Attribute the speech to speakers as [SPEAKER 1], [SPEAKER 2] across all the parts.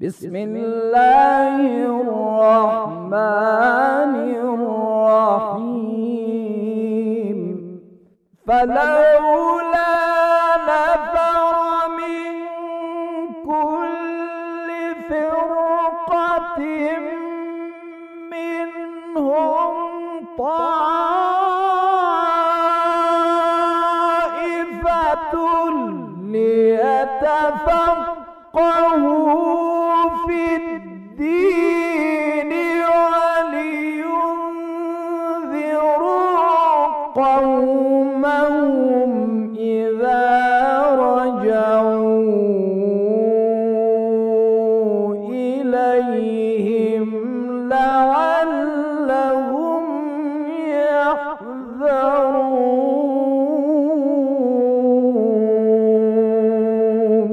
[SPEAKER 1] بسم الله الرحمن الرحيم فلا قومهم إذا رجعوا إليهم لعلهم يحذرون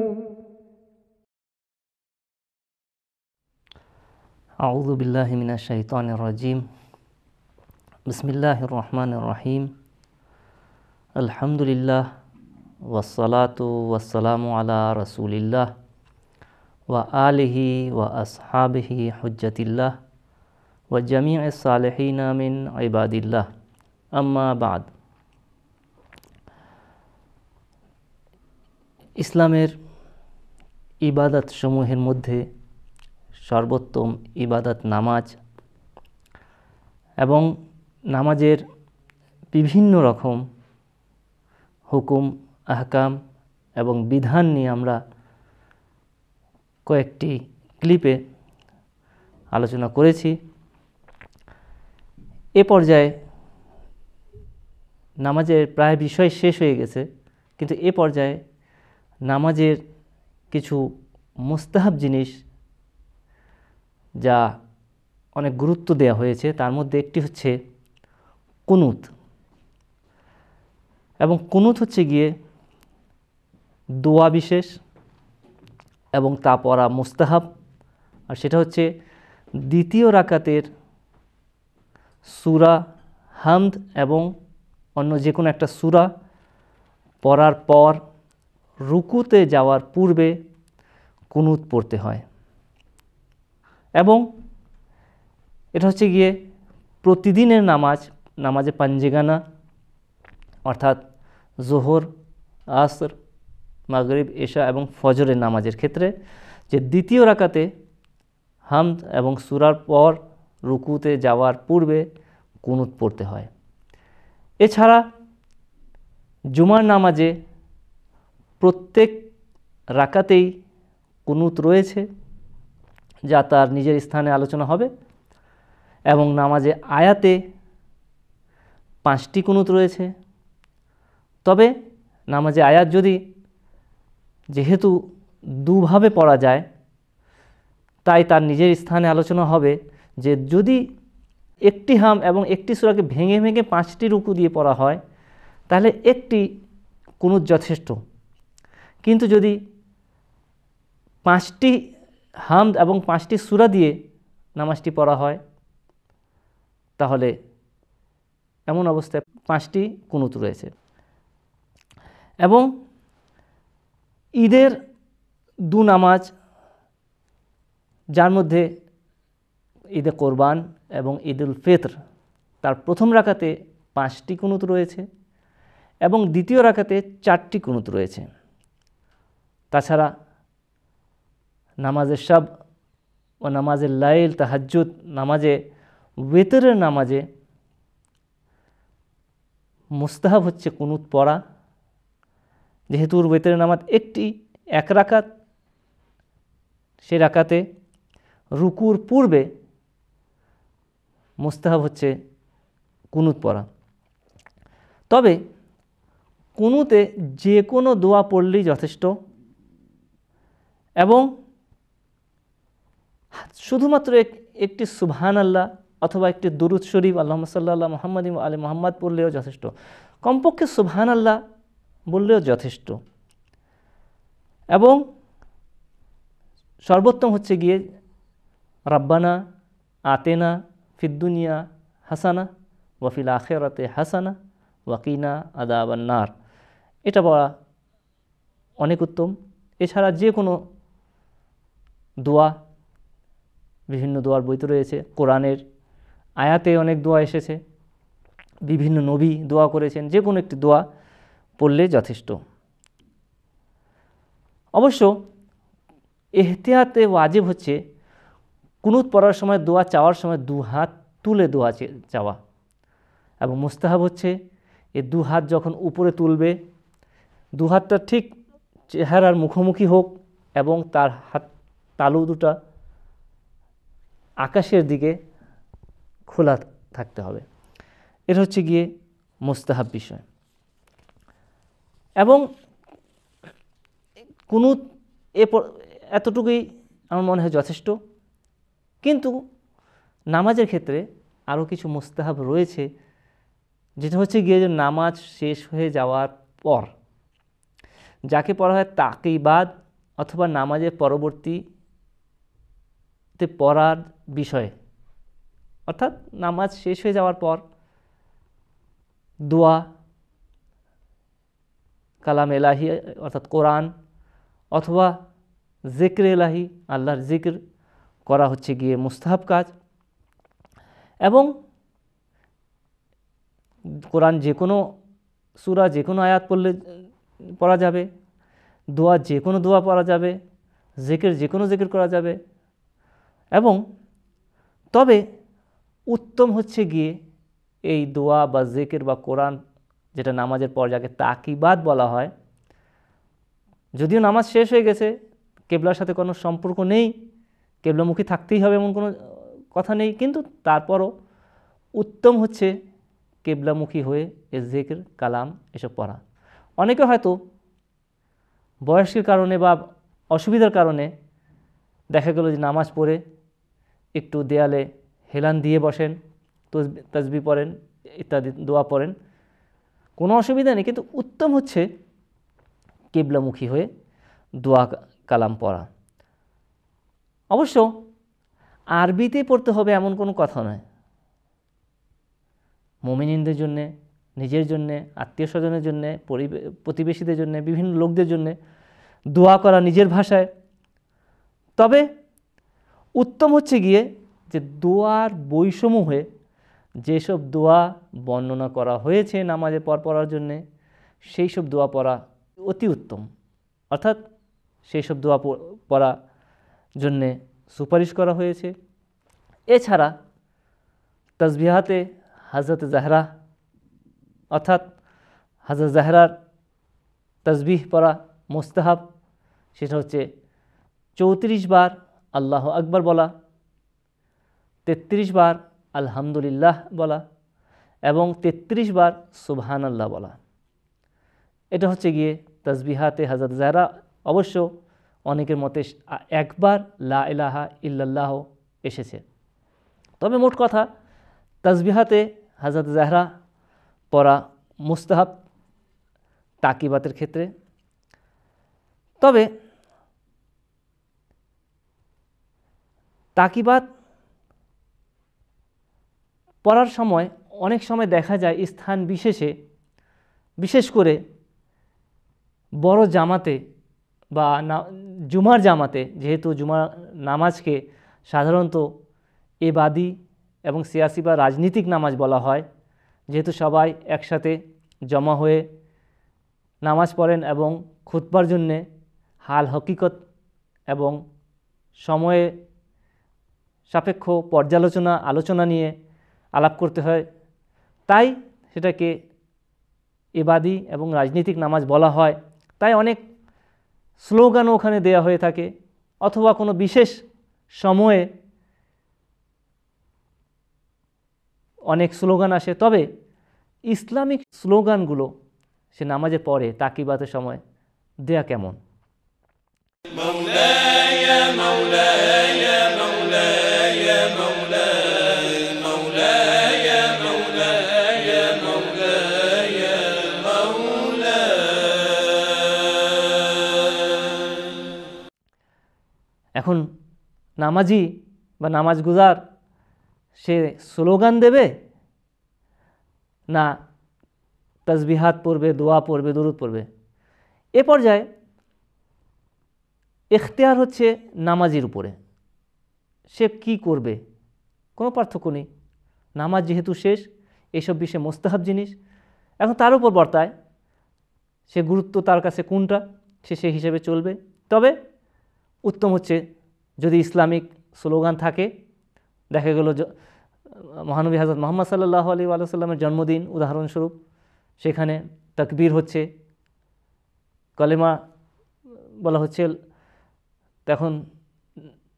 [SPEAKER 1] أعوذ بالله من الشيطان الرجيم بسم الله الرحمن الرحيم আলহামদুলিল্লাহ ওয়াসালাতু ওয়াসালামু আলা রসুলিল্লাহ ওয়া আলিহি ওয়া আসহাবিহি হজ্জাতিল্লাহ ওয়া জামি সালেহিনা নামিন ইবাদিল্লাহ আম্মা বাদ ইসলামের ইবাদত সমূহের মধ্যে সর্বোত্তম ইবাদত নামাজ এবং নামাজের বিভিন্ন রকম হুকুম আহকাম এবং বিধান নিয়ে আমরা কয়েকটি ক্লিপে আলোচনা করেছি এ পর্যায়ে নামাজের প্রায় বিষয় শেষ হয়ে গেছে কিন্তু এ পর্যায়ে নামাজের কিছু মোস্তাহাব জিনিস যা অনেক গুরুত্ব দেওয়া হয়েছে তার মধ্যে একটি হচ্ছে কুনুত এবং কুনুত হচ্ছে গিয়ে দোয়া বিশেষ এবং তা পড়া মুস্তাহাব আর সেটা হচ্ছে দ্বিতীয় রাকাতের সুরা হামদ এবং অন্য যে কোনো একটা সুরা পড়ার পর রুকুতে যাওয়ার পূর্বে কুনুত পড়তে হয় এবং এটা হচ্ছে গিয়ে প্রতিদিনের নামাজ নামাজে পাঞ্জেগানা অর্থাৎ জোহর আসর মাগরিব এশা এবং ফজরের নামাজের ক্ষেত্রে যে দ্বিতীয় রাকাতে হামদ এবং সুরার পর রুকুতে যাওয়ার পূর্বে কুনুত পড়তে হয় এছাড়া জুমার নামাজে প্রত্যেক রাকাতেই কুনুত রয়েছে যা তার নিজের স্থানে আলোচনা হবে এবং নামাজে আয়াতে পাঁচটি কুনুত রয়েছে তবে নামাজে আয়াত যদি যেহেতু দুভাবে পড়া যায় তাই তার নিজের স্থানে আলোচনা হবে যে যদি একটি হাম এবং একটি সুরাকে ভেঙে ভেঙে পাঁচটি রুকু দিয়ে পড়া হয় তাহলে একটি কোনো যথেষ্ট কিন্তু যদি পাঁচটি হাম এবং পাঁচটি সুরা দিয়ে নামাজটি পড়া হয় তাহলে এমন অবস্থায় পাঁচটি কুনুত রয়েছে এবং ঈদের দু নামাজ যার মধ্যে ঈদে কোরবান এবং ঈদ উল ফিতর তার প্রথম রাখাতে পাঁচটি কুনুত রয়েছে এবং দ্বিতীয় রাখাতে চারটি কুনুত রয়েছে তাছাড়া নামাজের সব ও নামাজের লাইল তাহাজ্জুদ নামাজে ওয়েতরের নামাজে মুস্তাহাব হচ্ছে কুনুত পড়া যেহেতু বেতের নামাত একটি এক রাকাত সে রাকাতে রুকুর পূর্বে মোস্তাহাব হচ্ছে কুনুত পড়া তবে কুনুতে যে কোনো দোয়া পড়লেই যথেষ্ট এবং শুধুমাত্র একটি সুবহান আল্লাহ অথবা একটি দুরুদ শরীফ আল্লাহ সাল্লাহ মোহাম্মদ আলী মোহাম্মদ পড়লেও যথেষ্ট কমপক্ষে সুবহান আল্লাহ বললেও যথেষ্ট এবং সর্বোত্তম হচ্ছে গিয়ে রাব্বানা আতেনা ফিদ্দুনিয়া হাসানা ওয়াফিল আখেরাতে হাসানা ওয়াকিনা নার এটা বলা অনেক উত্তম এছাড়া যে কোনো দোয়া বিভিন্ন দোয়ার বইতে রয়েছে কোরআনের আয়াতে অনেক দোয়া এসেছে বিভিন্ন নবী দোয়া করেছেন যে কোনো একটি দোয়া পড়লে যথেষ্ট অবশ্য এহতিয়াতে ওয়াজিব হচ্ছে কুনুত পড়ার সময় দোয়া চাওয়ার সময় দু হাত তুলে দোয়া চাওয়া এবং মুস্তাহাব হচ্ছে এ দু হাত যখন উপরে তুলবে দু হাতটা ঠিক চেহারার মুখোমুখি হোক এবং তার হাত তালু দুটা আকাশের দিকে খোলা থাকতে হবে এটা হচ্ছে গিয়ে মোস্তাহাব বিষয় এবং কোনো এ এতটুকুই আমার মনে হয় যথেষ্ট কিন্তু নামাজের ক্ষেত্রে আরও কিছু মুস্তাহাব রয়েছে যেটা হচ্ছে গিয়ে যে নামাজ শেষ হয়ে যাওয়ার পর যাকে পড়া হয় বাদ অথবা নামাজের পরবর্তীতে পড়ার বিষয়ে অর্থাৎ নামাজ শেষ হয়ে যাওয়ার পর দোয়া কালাম এলাহি অর্থাৎ কোরআন অথবা জিক্র এলাহি আল্লাহর জিক্র করা হচ্ছে গিয়ে মুস্তাহাব কাজ এবং কোরআন যে কোনো সুরা যে কোনো আয়াত পড়লে পড়া যাবে দোয়া যে কোনো দোয়া পড়া যাবে জেকের যে কোনো জেকের করা যাবে এবং তবে উত্তম হচ্ছে গিয়ে এই দোয়া বা জেকের বা কোরআন যেটা নামাজের পর যাকে তাকিবাদ বলা হয় যদিও নামাজ শেষ হয়ে গেছে কেবলার সাথে কোনো সম্পর্ক নেই কেবলামুখী থাকতেই হবে এমন কোনো কথা নেই কিন্তু তারপরও উত্তম হচ্ছে কেবলামুখী হয়ে এ জেকের কালাম এসব পড়া অনেকে হয়তো বয়সের কারণে বা অসুবিধার কারণে দেখা গেল যে নামাজ পড়ে একটু দেয়ালে হেলান দিয়ে বসেন তসবি পড়েন ইত্যাদি দোয়া পড়েন কোনো অসুবিধা নেই কিন্তু উত্তম হচ্ছে কেবলামুখী হয়ে দোয়া কালাম পড়া অবশ্য আরবিতে পড়তে হবে এমন কোনো কথা নয় মোমিনদের জন্যে নিজের জন্যে আত্মীয় স্বজনের জন্যে প্রতিবেশীদের জন্যে বিভিন্ন লোকদের জন্যে দোয়া করা নিজের ভাষায় তবে উত্তম হচ্ছে গিয়ে যে দোয়ার হয়ে যেসব দোয়া বর্ণনা করা হয়েছে নামাজে পর পড়ার জন্যে সেই সব দোয়া পড়া অতি উত্তম অর্থাৎ সেই সব দোয়া পড়া জন্যে সুপারিশ করা হয়েছে এছাড়া তসবিহাতে হাজরত জাহরা অর্থাৎ হাজরত জাহরার তসবিহ পড়া মোস্তাহাব সেটা হচ্ছে চৌত্রিশ বার আল্লাহ আকবর বলা তেত্রিশ বার আলহামদুলিল্লাহ বলা এবং ৩৩ বার সুবহান আল্লাহ বলা এটা হচ্ছে গিয়ে তাজবিহাতে হাজরত জাহরা অবশ্য অনেকের মতে একবার লা ইলাহা ইল্লাল্লাহ এসেছে তবে মোট কথা তাজবিহাতে হাজরত জাহরা পড়া মুস্তাহাব তাকিবাতের ক্ষেত্রে তবে তাকিবাত পড়ার সময় অনেক সময় দেখা যায় স্থান বিশেষে বিশেষ করে বড় জামাতে বা জুমার জামাতে যেহেতু জুমার নামাজকে সাধারণত এবাদী এবং সিয়াসি বা রাজনীতিক নামাজ বলা হয় যেহেতু সবাই একসাথে জমা হয়ে নামাজ পড়েন এবং খুতবার জন্যে হাল হকিকত এবং সময়ে সাপেক্ষ পর্যালোচনা আলোচনা নিয়ে আলাপ করতে হয় তাই সেটাকে এবাদি এবং রাজনৈতিক নামাজ বলা হয় তাই অনেক স্লোগানও ওখানে দেয়া হয়ে থাকে অথবা কোনো বিশেষ সময়ে অনেক স্লোগান আসে তবে ইসলামিক স্লোগানগুলো সে নামাজে পড়ে তাকিবাতের সময় দেয়া কেমন মৌলায় মৌলায় এখন নামাজি বা নামাজ গুজার সে স্লোগান দেবে না তাজবিহাত পড়বে দোয়া পড়বে দরুদ পড়বে এ পর্যায়ে এখতেয়ার হচ্ছে নামাজির উপরে সে কি করবে কোনো পার্থক্য নেই নামাজ যেহেতু শেষ এইসব বিষয়ে মোস্তাহাব জিনিস এখন তার উপর বর্তায় সে গুরুত্ব তার কাছে কোনটা সে সেই হিসেবে চলবে তবে উত্তম হচ্ছে যদি ইসলামিক স্লোগান থাকে দেখা গেল মহানবী হাজরত মোহাম্মদ সাল্লাহ আলী আলসালামের জন্মদিন উদাহরণস্বরূপ সেখানে তকবীর হচ্ছে কলেমা বলা হচ্ছে তখন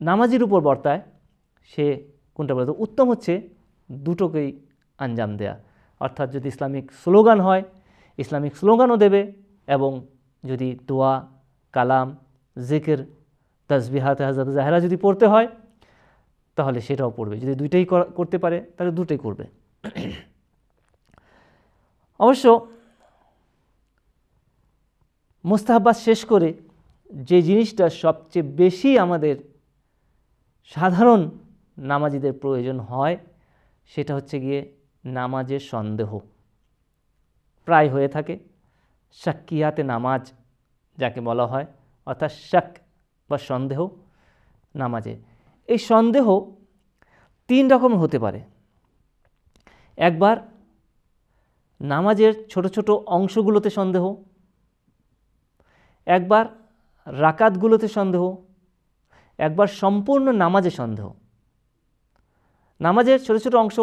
[SPEAKER 1] নামাজির উপর বর্তায় সে কোনটা বলতো উত্তম হচ্ছে দুটোকেই আঞ্জাম দেয়া অর্থাৎ যদি ইসলামিক স্লোগান হয় ইসলামিক স্লোগানও দেবে এবং যদি দোয়া কালাম জেকের তাজবিহাতে হাজরত জাহেরা যদি পড়তে হয় তাহলে সেটাও পড়বে যদি দুইটাই করতে পারে তাহলে দুটাই করবে অবশ্য মুস্তাহাবাদ শেষ করে যে জিনিসটা সবচেয়ে বেশি আমাদের সাধারণ নামাজিদের প্রয়োজন হয় সেটা হচ্ছে গিয়ে নামাজের সন্দেহ প্রায় হয়ে থাকে শাক্কিয়াতে নামাজ যাকে বলা হয় অর্থাৎ শাক বা সন্দেহ নামাজে এই সন্দেহ তিন রকম হতে পারে একবার নামাজের ছোট ছোট অংশগুলোতে সন্দেহ একবার রাকাতগুলোতে সন্দেহ একবার সম্পূর্ণ নামাজে সন্দেহ নামাজের ছোট ছোট অংশ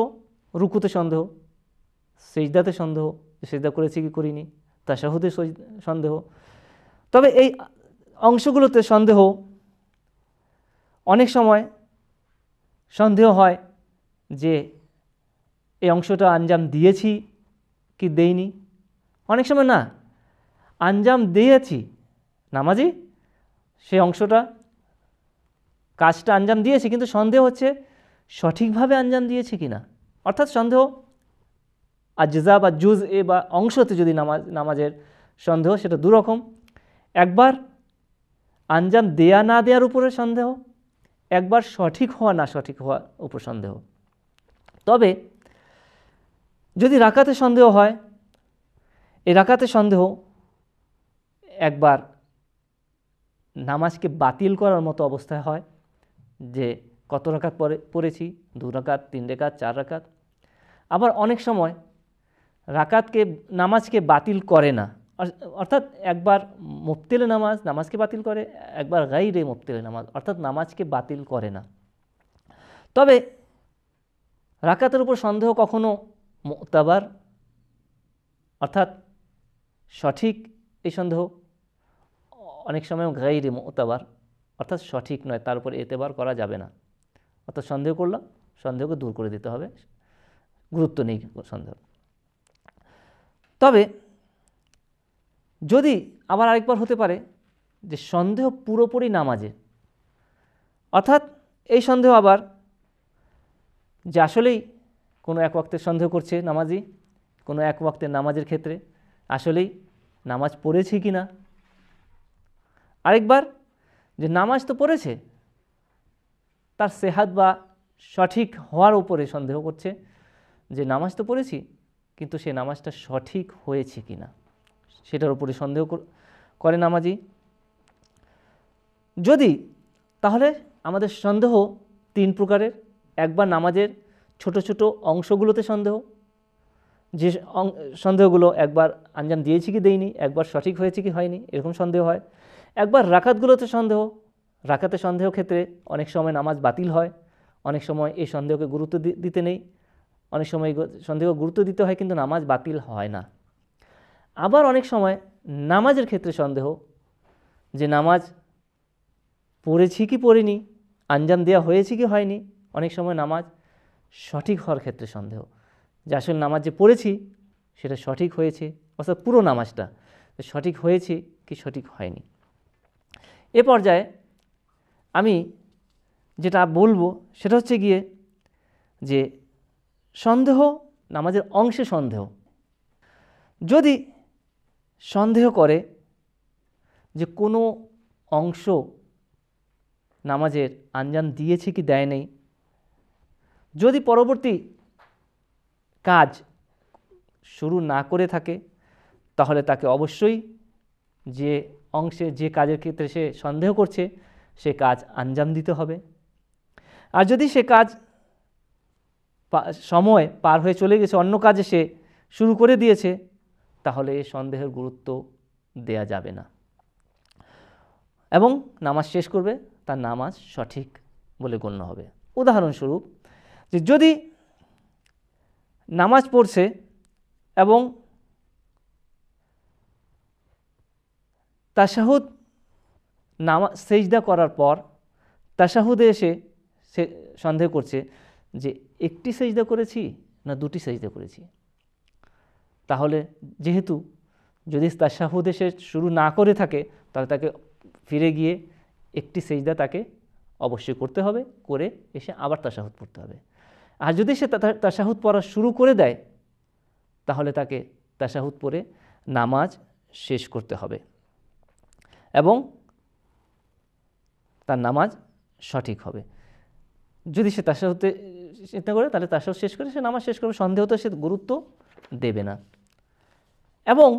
[SPEAKER 1] রুকুতে সন্দেহ সেজদাতে সন্দেহ সেজদা করেছি কি করিনি তা সহদে সন্দেহ তবে এই অংশগুলোতে সন্দেহ অনেক সময় সন্দেহ হয় যে এই অংশটা আঞ্জাম দিয়েছি কি দেইনি অনেক সময় না আঞ্জাম দিয়েছি নামাজি সেই অংশটা কাজটা আঞ্জাম দিয়েছি কিন্তু সন্দেহ হচ্ছে সঠিকভাবে আঞ্জাম দিয়েছি কি না অর্থাৎ সন্দেহ জেজা বা জুজ এ বা অংশতে যদি নামাজ নামাজের সন্দেহ সেটা দুরকম একবার আঞ্জাম দেয়া না দেওয়ার উপরে সন্দেহ একবার সঠিক হওয়া না সঠিক হওয়ার উপর সন্দেহ তবে যদি রাকাতে সন্দেহ হয় এই রাকাতে সন্দেহ একবার নামাজকে বাতিল করার মতো অবস্থায় হয় যে কত রাকাত পরে পড়েছি দু রাকাত তিন রেখাত চার রাকাত আবার অনেক সময় রাকাতকে নামাজকে বাতিল করে না অর্থাৎ একবার মুফতিলে নামাজ নামাজকে বাতিল করে একবার গাই রে মুফতিলে নামাজ অর্থাৎ নামাজকে বাতিল করে না তবে রাকাতের উপর সন্দেহ কখনো মোতাবার অর্থাৎ সঠিক এই সন্দেহ অনেক সময় গাই রে মোতাবার অর্থাৎ সঠিক নয় তার উপর এতেবার করা যাবে না অর্থাৎ সন্দেহ করলাম সন্দেহকে দূর করে দিতে হবে গুরুত্ব নেই সন্দেহ তবে যদি আবার আরেকবার হতে পারে যে সন্দেহ পুরোপুরি নামাজে অর্থাৎ এই সন্দেহ আবার যে আসলেই কোনো এক ওয়াক্তের সন্দেহ করছে নামাজি কোনো এক ওয়াক্তের নামাজের ক্ষেত্রে আসলেই নামাজ পড়েছি কি না আরেকবার যে নামাজ তো পড়েছে তার সেহাত বা সঠিক হওয়ার উপরে সন্দেহ করছে যে নামাজ তো পড়েছি কিন্তু সে নামাজটা সঠিক হয়েছে কি না সেটার উপরে সন্দেহ করে নামাজি যদি তাহলে আমাদের সন্দেহ তিন প্রকারের একবার নামাজের ছোট ছোট অংশগুলোতে সন্দেহ যে সন্দেহগুলো একবার আঞ্জাম দিয়েছি কি দেইনি একবার সঠিক হয়েছে কি হয়নি এরকম সন্দেহ হয় একবার রাকাতগুলোতে সন্দেহ রাকাতে সন্দেহ ক্ষেত্রে অনেক সময় নামাজ বাতিল হয় অনেক সময় এই সন্দেহকে গুরুত্ব দিতে নেই অনেক সময় সন্দেহ গুরুত্ব দিতে হয় কিন্তু নামাজ বাতিল হয় না আবার অনেক সময় নামাজের ক্ষেত্রে সন্দেহ যে নামাজ পড়েছি কি পড়িনি আঞ্জাম দেওয়া হয়েছে কি হয়নি অনেক সময় নামাজ সঠিক হওয়ার ক্ষেত্রে সন্দেহ যে আসলে নামাজ যে পড়েছি সেটা সঠিক হয়েছে অর্থাৎ পুরো নামাজটা সঠিক হয়েছে কি সঠিক হয়নি এ পর্যায়ে আমি যেটা বলবো সেটা হচ্ছে গিয়ে যে সন্দেহ নামাজের অংশে সন্দেহ যদি সন্দেহ করে যে কোনো অংশ নামাজের আঞ্জাম দিয়েছে কি দেয় নেই যদি পরবর্তী কাজ শুরু না করে থাকে তাহলে তাকে অবশ্যই যে অংশে যে কাজের ক্ষেত্রে সে সন্দেহ করছে সে কাজ আঞ্জাম দিতে হবে আর যদি সে কাজ সময় পার হয়ে চলে গেছে অন্য কাজে সে শুরু করে দিয়েছে তাহলে সন্দেহের গুরুত্ব দেয়া যাবে না এবং নামাজ শেষ করবে তার নামাজ সঠিক বলে গণ্য হবে উদাহরণস্বরূপ যে যদি নামাজ পড়ছে এবং তাশাহুদ নামা সেজদা করার পর তাশাহুদে এসে সে সন্দেহ করছে যে একটি সেজদা করেছি না দুটি সেজদা করেছি তাহলে যেহেতু যদি তাশাহুদে সে শুরু না করে থাকে তাহলে তাকে ফিরে গিয়ে একটি সেজদা তাকে অবশ্যই করতে হবে করে এসে আবার তাশাহুদ পড়তে হবে আর যদি সে তাশাহুদ পড়া শুরু করে দেয় তাহলে তাকে তাশাহুদ পড়ে নামাজ শেষ করতে হবে এবং তার নামাজ সঠিক হবে যদি সে তাশাহুদে চিন্তা করে তাহলে তাশাহুদ শেষ করে সে নামাজ শেষ করবে সন্দেহ তো সে গুরুত্ব দেবে না এবং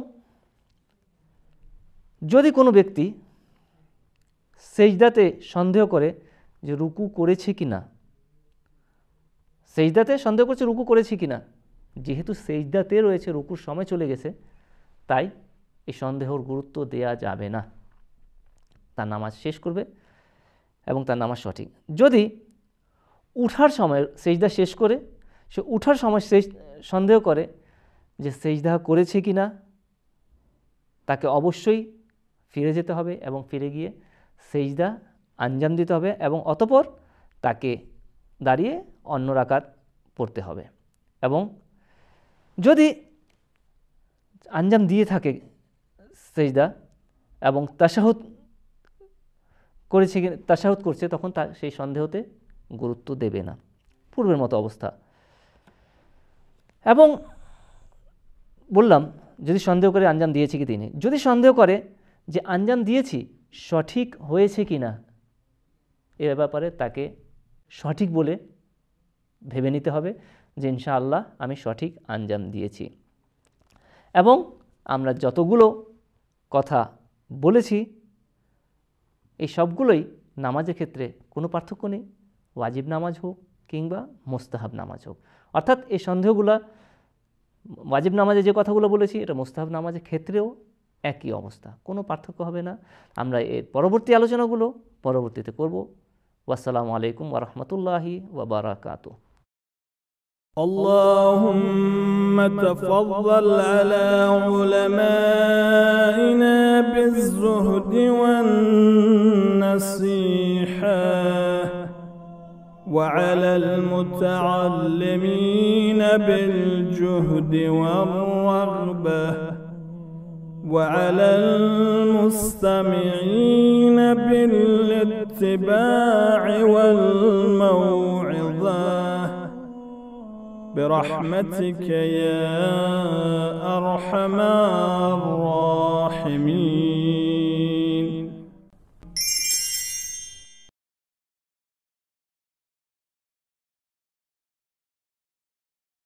[SPEAKER 1] যদি কোনো ব্যক্তি সেজদাতে সন্দেহ করে যে রুকু করেছে কি না সেজদাতে সন্দেহ করছে রুকু করেছে কি না যেহেতু সেজদাতে রয়েছে রুকুর সময় চলে গেছে তাই এই সন্দেহর গুরুত্ব দেয়া যাবে না তার নামাজ শেষ করবে এবং তার নামাজ সঠিক যদি উঠার সময় সেজদা শেষ করে সে উঠার সময় সেই সন্দেহ করে যে সেজদা করেছে কি না তাকে অবশ্যই ফিরে যেতে হবে এবং ফিরে গিয়ে সেজদা আঞ্জাম দিতে হবে এবং অতপর তাকে দাঁড়িয়ে অন্য রাকাত পড়তে হবে এবং যদি আঞ্জাম দিয়ে থাকে সেজদা এবং তাসাহত করেছে কি তাসাহুদ করছে তখন তা সেই সন্দেহতে গুরুত্ব দেবে না পূর্বের মতো অবস্থা এবং বললাম যদি সন্দেহ করে আঞ্জাম দিয়েছি কি তিনি যদি সন্দেহ করে যে আঞ্জাম দিয়েছি সঠিক হয়েছে কি না এ ব্যাপারে তাকে সঠিক বলে ভেবে নিতে হবে যে ইনশাআল্লাহ আমি সঠিক আঞ্জাম দিয়েছি এবং আমরা যতগুলো কথা বলেছি এই সবগুলোই নামাজের ক্ষেত্রে কোনো পার্থক্য নেই ওয়াজিব নামাজ হোক কিংবা মোস্তাহাব নামাজ হোক অর্থাৎ এই সন্দেহগুলা ওয়াজিব নামাজে যে কথাগুলো বলেছি এটা মোস্তাহাব নামাজের ক্ষেত্রেও একই অবস্থা কোনো পার্থক্য হবে না আমরা এর পরবর্তী আলোচনাগুলো পরবর্তীতে করব ওয়াসালামু আলাইকুম ওরহমতুল্লাহি ওবরাকাত اللهم تفضل على علمائنا بالزهد والنصيحه وعلى المتعلمين بالجهد والرغبة وعلى المستمعين بالاتباع والموعظة برحمتك يا أرحم الراحمين